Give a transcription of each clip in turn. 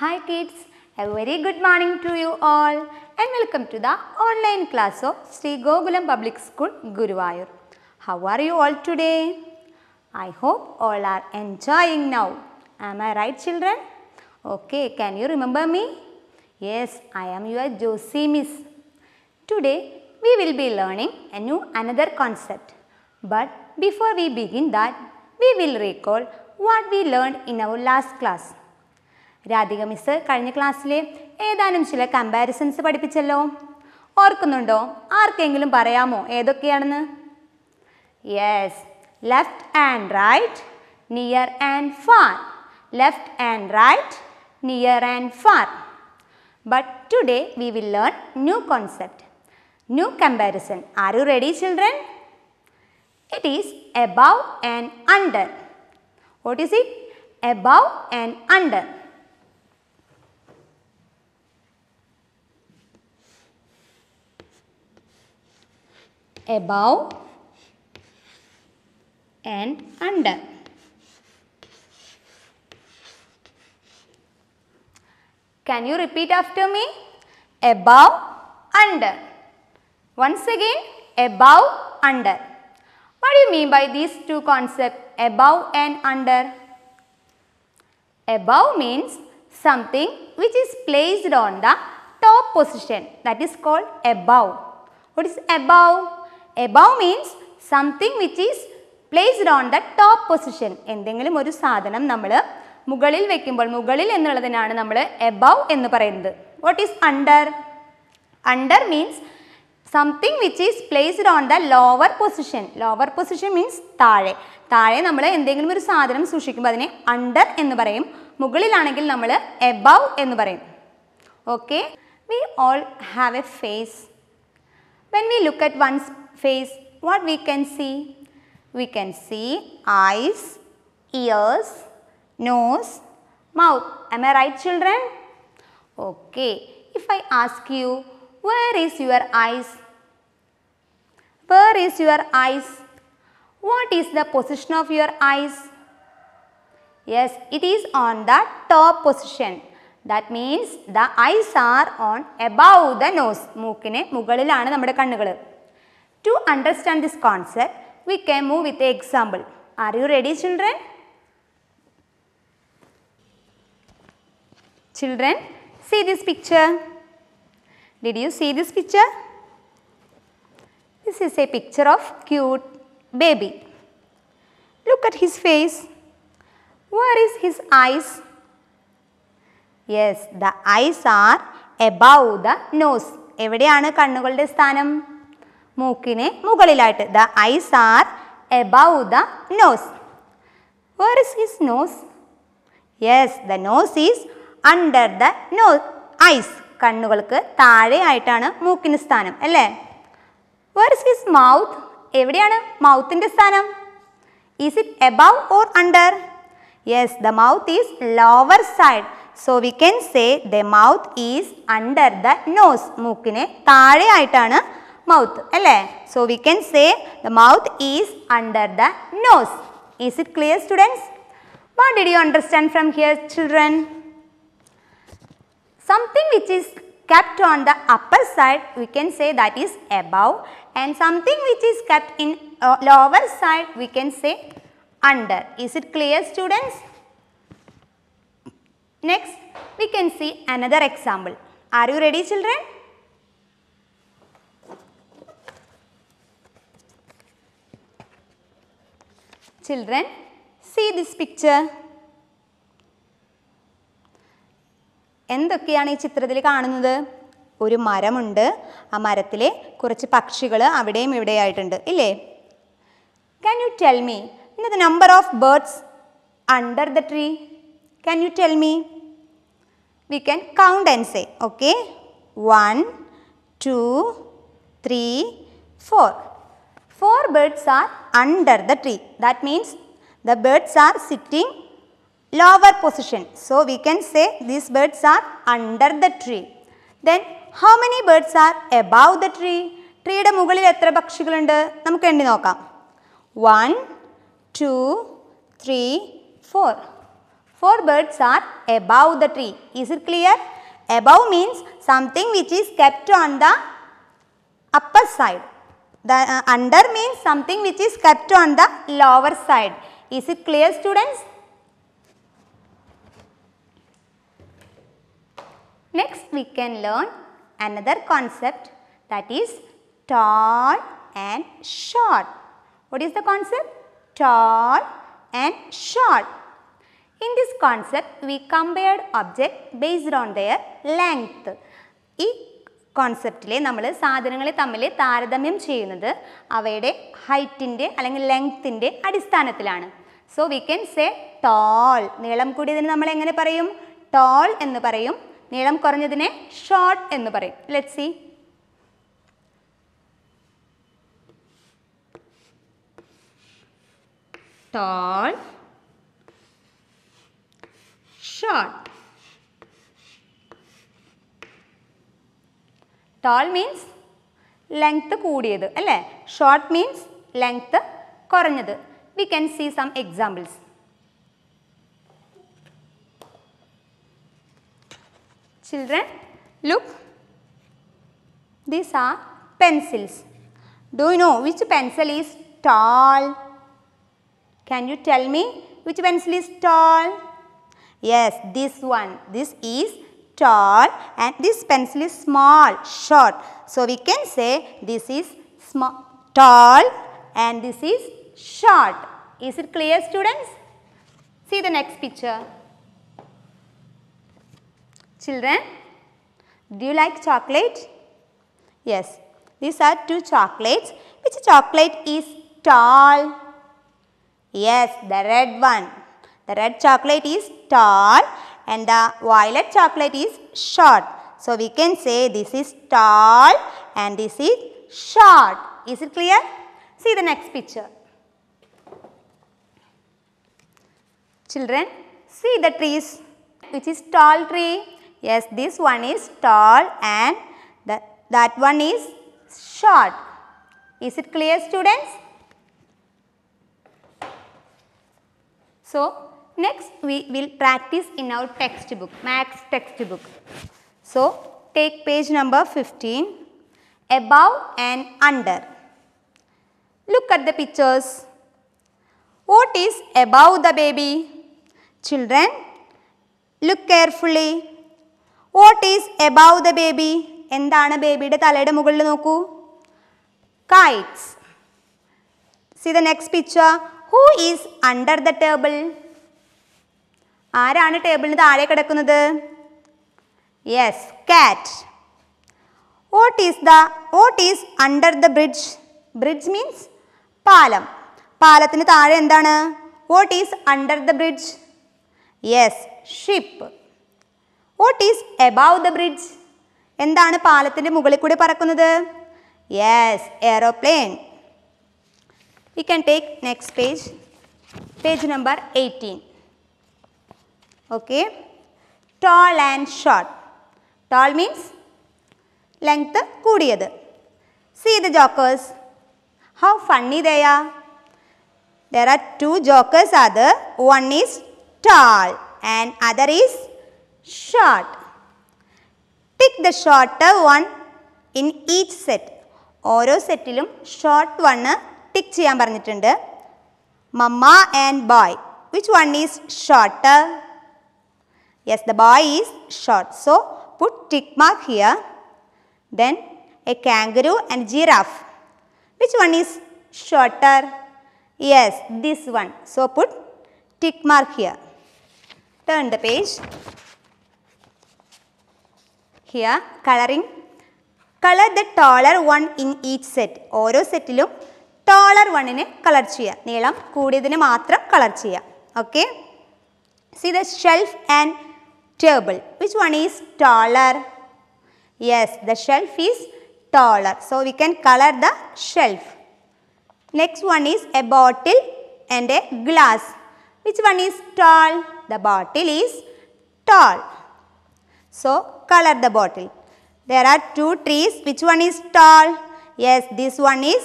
Hi kids, a very good morning to you all and welcome to the online class of Sri Gogulam Public School Guruvayur. How are you all today? I hope all are enjoying now. Am I right children? Okay, can you remember me? Yes, I am your Josie Miss. Today we will be learning a new another concept. But before we begin that, we will recall what we learned in our last class. Radhika miss കഴിഞ്ഞ ക്ലാസ്സിലെ ഏതാനും ചില comparisons പഠിപ്പിച്ചല്ലോ ഓർക്കുന്നുണ്ടോ ആർക്കെങ്കിലും പറയാമോ ഏതൊക്കെയാണെന്ന് yes left and right near and far left and right near and far but today we will learn new concept new comparison are you ready children it is above and under what is it above and under above and under. Can you repeat after me? Above, under. Once again, above, under. What do you mean by these two concepts, above and under? Above means something which is placed on the top position that is called above. What is above? Above means something which is placed on the top position എന്തെങ്കിലും ഒരു സാധനം നമ്മൾ മുകളിൽ വെക്കുമ്പോൾ മുകളിൽ എന്നുള്ളതിനാണ് നമ്മൾ above എന്ന് പറയുന്നത് what is under under means something which is placed on the lower position lower position means താഴെ താഴെ നമ്മൾ എന്തെങ്കിലും ഒരു സാധനം സൂക്ഷിക്കുമ്പോൾ അതിനെ അണ്ടർ എന്ന് പറയും മുകളിലാണെങ്കിൽ നമ്മൾ എബവ് എന്ന് പറയും okay we all have a face when we look at one's face what we can see? We can see eyes, ears, nose, mouth. Am I right children? Okay. If I ask you, where is your eyes? Where is your eyes? What is the position of your eyes? Yes, it is on the top position. That means the eyes are on above the nose. മൂക്കിന് മുകളിലാണ് നമ്മുടെ to understand this concept, we can move with an example. Are you ready children? Children, see this picture. Did you see this picture? This is a picture of cute baby. Look at his face. Where is his eyes? Yes, the eyes are above the nose. എവിടെയാണ് കണ്ണുകളുടെ സ്ഥാനം മൂക്കിന് മുകളിലായിട്ട് the eyes are above the nose where is his nose yes the nose is under the no eyes കണ്ണുകൾക്ക് താഴെയായിട്ടാണ് മൂക്കിന് സ്ഥാനം അല്ലേ വേർ ഇസ് ഹിസ് മൗത്ത് എവിടെയാണ് മൗത്തിൻ്റെ സ്ഥാനം is it above or under yes the mouth is lower side so we can say the mouth is under the nose മൂക്കിന് താഴെയായിട്ടാണ് mouth so we can say the mouth is under the nose is it clear students what did you understand from here children something which is kept on the upper side we can say that is above and something which is kept in uh, lower side we can say under is it clear students next we can see another example are you ready children Children, see this picture. എന്തൊക്കെയാണ് ഈ ചിത്രത്തിൽ കാണുന്നത് ഒരു മരമുണ്ട് ആ മരത്തിലെ കുറച്ച് പക്ഷികൾ അവിടെയും ഇവിടെയായിട്ടുണ്ട് ഇല്ലേ ക്യാൻ യു ടെൽ മീ ഇന്ന the number of birds under the tree can you tell me we can count and say okay one two three four Four birds are under the tree. That means the birds are sitting lower position. So we can say these birds are under the tree. Then how many birds are above the tree? Tree da mugali letra bakshigalanda. Namuk endi noka. One, two, three, four. Four birds are above the tree. Is it clear? Above means something which is kept on the upper side. The uh, under means something which is kept on the lower side. Is it clear students? Next we can learn another concept that is tall and short. What is the concept? Tall and short. In this concept, we compared object based on their length. കോൺസെപ്റ്റിൽ നമ്മൾ സാധനങ്ങളെ തമ്മിൽ താരതമ്യം ചെയ്യുന്നത് അവയുടെ ഹൈറ്റിൻ്റെ അല്ലെങ്കിൽ ലെങ്ത്തിൻ്റെ അടിസ്ഥാനത്തിലാണ് so we can say tall നീളം കൂടിയതിന് നമ്മൾ എങ്ങനെ പറയും ടോൾ എന്ന് പറയും നീളം കുറഞ്ഞതിനെ ഷോർട്ട് എന്ന് പറയും let see tall short Tall means length koodiyathu alle short means length koranjathu we can see some examples children look these are pencils do you know which pencil is tall can you tell me which pencil is tall yes this one this is tall and this pencil is small, short. So we can say this is small, tall and this is short. Is it clear students? See the next picture. Children, do you like chocolate? Yes, these are two chocolates. Which chocolate is tall? Yes, the red one. The red chocolate is tall and the violet chocolate is short. So we can say this is tall and this is short. Is it clear? See the next picture. Children, see the trees. Which is tall tree? Yes, this one is tall and that, that one is short. Is it clear students? So, Next we will practice in our textbook, max textbook. So take page number 15, above and under. Look at the pictures. What is above the baby? Children, look carefully. What is above the baby? എന്താണ് baby തലയുടെ മുകളിൽ നോക്കൂ kites Kites. See the next picture. Who is under the table? ആരാണ് ടേബിളിന് താഴെ കിടക്കുന്നത് yes cat what is the what is under the bridge bridge means പാലം പാലത്തിന് താഴെ എന്താണ് what is under the bridge yes ship what is above the bridge എന്താണ് പാലത്തിൻ്റെ മുകളിൽ കൂടി പറക്കുന്നത് yes aeroplane we can take next page page number eighteen Okay. Tall and short. Tall means length കൂടിയത്. See the jokers. How funny they are. There are two jokers are there. One is tall and other is short. Pick the shorter one in each set. ഓരോ സെറ്റിലും short one tick ചെയ്യാൻ പറഞ്ഞിട്ടുണ്ട് mamma and boy which one is shorter Yes, the boy is short. So, put tick mark here. Then a kangaroo and giraffe. Which one is shorter? Yes, this one. So, put tick mark here. Turn the page. Here, coloring. Color the taller one in each set. taller one taller color chia. ചെയ്യുക നീളം കൂടിയതിന് matra color chia. Okay. See the shelf and table. Which one is taller? Yes, the shelf is taller. So, we can color the shelf. Next one is a bottle and a glass. Which one is tall? The bottle is tall. So, color the bottle. There are two trees. Which one is tall? Yes, this one is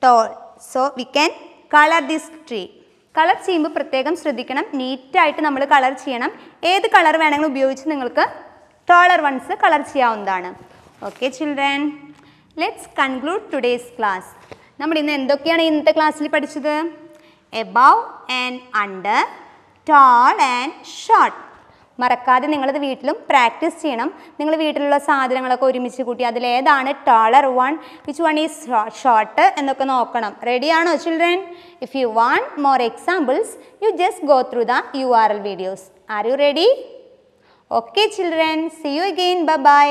tall. So, we can color this tree. Colour ചെയ്യുമ്പോൾ പ്രത്യേകം ശ്രദ്ധിക്കണം നീറ്റായിട്ട് നമ്മൾ colour ചെയ്യണം ഏത് colour വേണമെങ്കിലും ഉപയോഗിച്ച് നിങ്ങൾക്ക് ടോളർ വൺസ് കളർ ചെയ്യാവുന്നതാണ് okay children let's conclude today's class നമ്മൾ ഇന്ന് എന്തൊക്കെയാണ് ഇന്നത്തെ ക്ലാസ്സിൽ പഠിച്ചത് above and under tall and short മറക്കാതെ നിങ്ങളത് വീട്ടിലും പ്രാക്ടീസ് ചെയ്യണം നിങ്ങൾ വീട്ടിലുള്ള സാധനങ്ങളൊക്കെ ഒരുമിച്ച് കൂട്ടി അതിലേതാണ് taller one which one is short എന്നൊക്കെ നോക്കണം റെഡിയാണോ children if you want more examples you just go through the U R L videos are you ready okay children see you again bye by